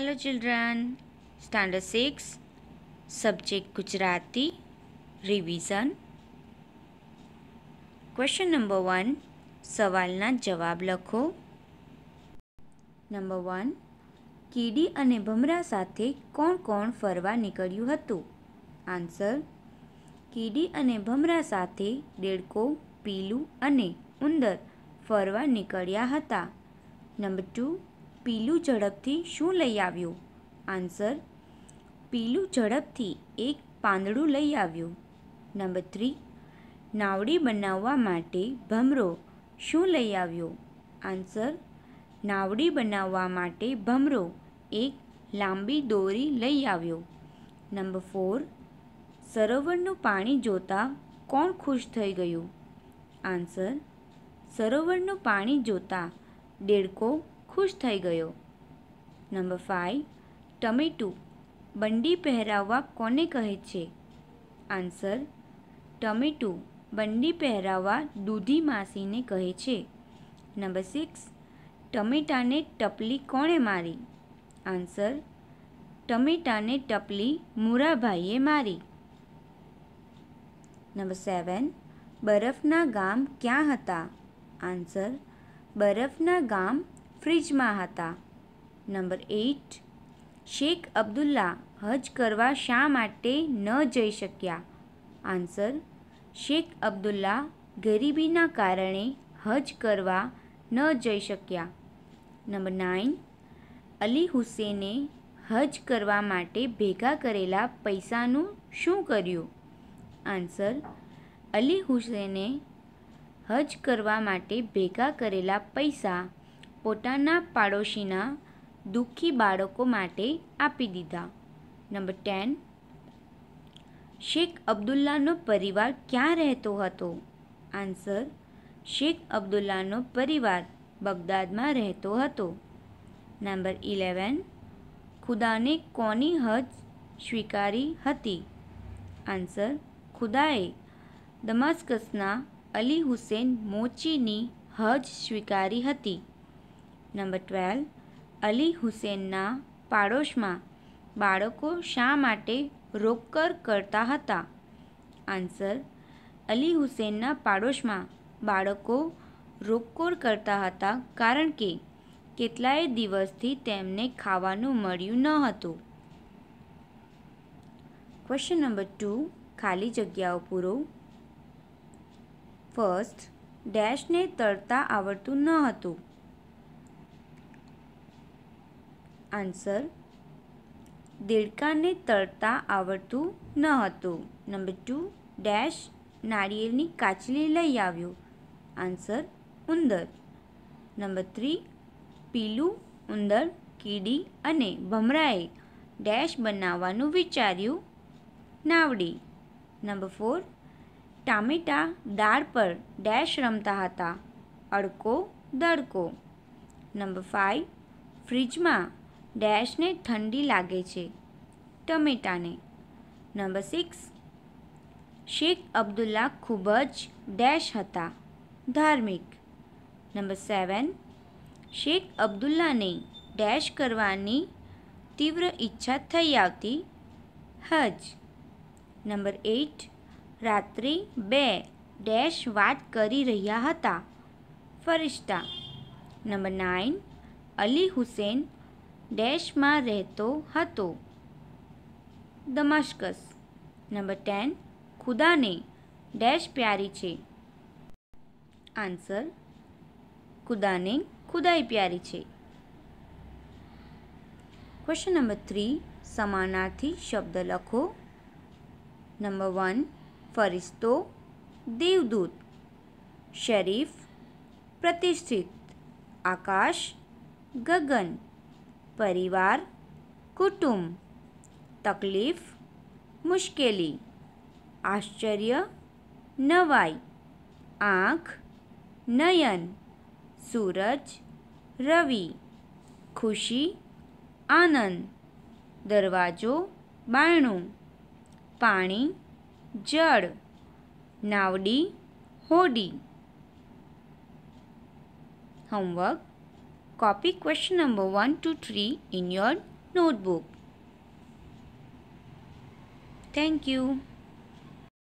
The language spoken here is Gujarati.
Hello children, standard 6, subject Gujarati, revision. Question number 1, સવાલના જવાબ લખો નંબર વન કીડી અને ભમરા સાથે કોણ કોણ ફરવા નીકળ્યું હતું આન્સર કીડી અને ભમરા સાથે દેડકો પીલું અને ઉંદર ફરવા નીકળ્યા હતા નંબર ટુ પીલુ ઝડપથી શું લઈ આવ્યો આન્સર પીલુ ઝડપથી એક પાંદડું લઈ આવ્યું નંબર થ્રી નાવડી બનાવવા માટે ભમરો શું લઈ આવ્યો આન્સર નાવડી બનાવવા માટે ભમરો એક લાંબી દોરી લઈ આવ્યો નંબર ફોર સરોવરનું પાણી જોતાં કોણ ખુશ થઈ ગયું આન્સર સરોવરનું પાણી જોતાં દેડકો ખુશ થઈ ગયો નંબર ફાઇવ ટમેટું બંડી પહેરાવવા કોને કહે છે આન્સર ટમેટું બંડી પહેરાવવા દૂધી માસીને કહે છે નંબર સિક્સ ટમેટાને ટપલી કોણે મારી આન્સર ટમેટાને ટપલી મુરાભાઈએ મારી નંબર સેવન બરફના ગામ ક્યાં હતા આન્સર બરફના ગામ ફ્રિજમાં હતા નંબર એઇટ શેખ અબ્દુલ્લા હજ કરવા શા માટે ન જઈ શક્યા આન્સર શેખ અબ્દુલ્લા ગરીબીના કારણે હજ કરવા ન જઈ શક્યા નંબર નાઇન અલી હુસેને હજ કરવા માટે ભેગા કરેલા પૈસાનું શું કર્યું આન્સર અલી હુસેને હજ કરવા માટે ભેગા કરેલા પૈસા પોતાના પાડોશીના દુઃખી બાળકો માટે આપી દીધા નંબર ટેન શેખ અબ્દુલ્લાનો પરિવાર ક્યાં રહેતો હતો આન્સર શેખ અબ્દુલ્લાનો પરિવાર બગદાદમાં રહેતો હતો નંબર ઇલેવન ખુદાને કોની હજ સ્વીકારી હતી આન્સર ખુદાએ દમાસ્કસના અલી હુસેન મોચીની હજ સ્વીકારી હતી નંબર ટ્વેલ્વ અલી હુસેનના પાડોશમાં બાળકો શા માટે રોકકર કરતા હતા આન્સર અલી હુસેનના પાડોશમાં બાળકો રોકકોર કરતા હતા કારણ કે કેટલાય દિવસથી તેમને ખાવાનું મળ્યું ન હતું ક્વેશ્ચન નંબર ટુ ખાલી જગ્યાઓ પૂરો ફર્સ્ટ ડેશને તરતા આવડતું ન હતું આન્સર દેડકાને તળતા આવડતું ન હતું નંબર ટુ ડેશ નાળિયેરની કાચલી લઈ આવ્યો આન્સર ઉંદર નંબર થ્રી પીલું ઉંદર કીડી અને ભમરાએ ડેશ બનાવવાનું વિચાર્યું નાવડી નંબર ફોર ટામેટા દાળ પર ડેશ રમતા હતા અડકો દડકો નંબર ફાઇવ ફ્રીજમાં ડેશને ઠંડી લાગે છે ટમેટાને નંબર સિક્સ શેખ અબ્દુલ્લા ખૂબ જ ડેશ હતા ધાર્મિક નંબર સેવન શેખ અબ્દુલ્લાને ડેશ કરવાની તીવ્ર ઈચ્છા થઈ આવતી હજ નંબર એટ રાત્રે બે ડેશ વાત કરી રહ્યા હતા ફરિશ્તા નંબર નાઇન અલી હુસેન ડેશમાં રહેતો હતો દમાશ્કસ નંબર ટેન ખુદાને ડેશ પ્યારી છે આન્સર ખુદાને ખુદાઈ પ્યારી છે ક્વેશ્ચન નંબર થ્રી સમાનાર્થી શબ્દ લખો નંબર વન ફરિશ્તો દેવદૂત શરીફ પ્રતિષ્ઠિત આકાશ ગગન પરિવાર કુટુંબ તકલીફ મુશ્કેલી આશ્ચર્ય નવાઈ આંખ નયન સૂરજ રવિ ખુશી આનંદ દરવાજો બાયણું પાણી જળ નાવડી હોડી homework copy question number 1 to 3 in your notebook. Thank you.